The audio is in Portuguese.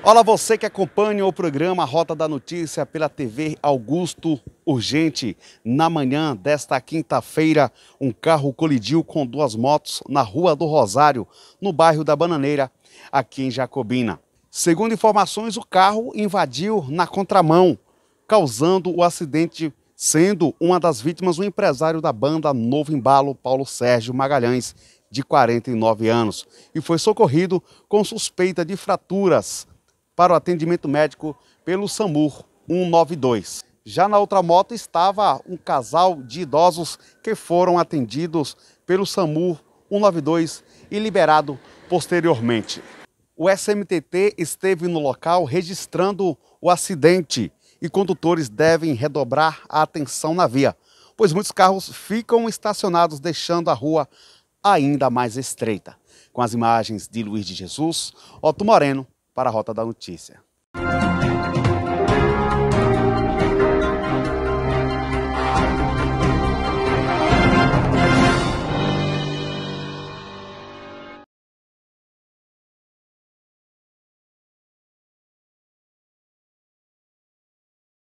Olá, você que acompanha o programa Rota da Notícia pela TV Augusto Urgente. Na manhã desta quinta-feira, um carro colidiu com duas motos na Rua do Rosário, no bairro da Bananeira, aqui em Jacobina. Segundo informações, o carro invadiu na contramão, causando o acidente, sendo uma das vítimas o um empresário da banda Novo Embalo, Paulo Sérgio Magalhães, de 49 anos, e foi socorrido com suspeita de fraturas para o atendimento médico pelo SAMUR 192. Já na outra moto estava um casal de idosos que foram atendidos pelo SAMUR 192 e liberado posteriormente. O SMTT esteve no local registrando o acidente e condutores devem redobrar a atenção na via, pois muitos carros ficam estacionados, deixando a rua ainda mais estreita. Com as imagens de Luiz de Jesus, Otto Moreno para a Rota da Notícia.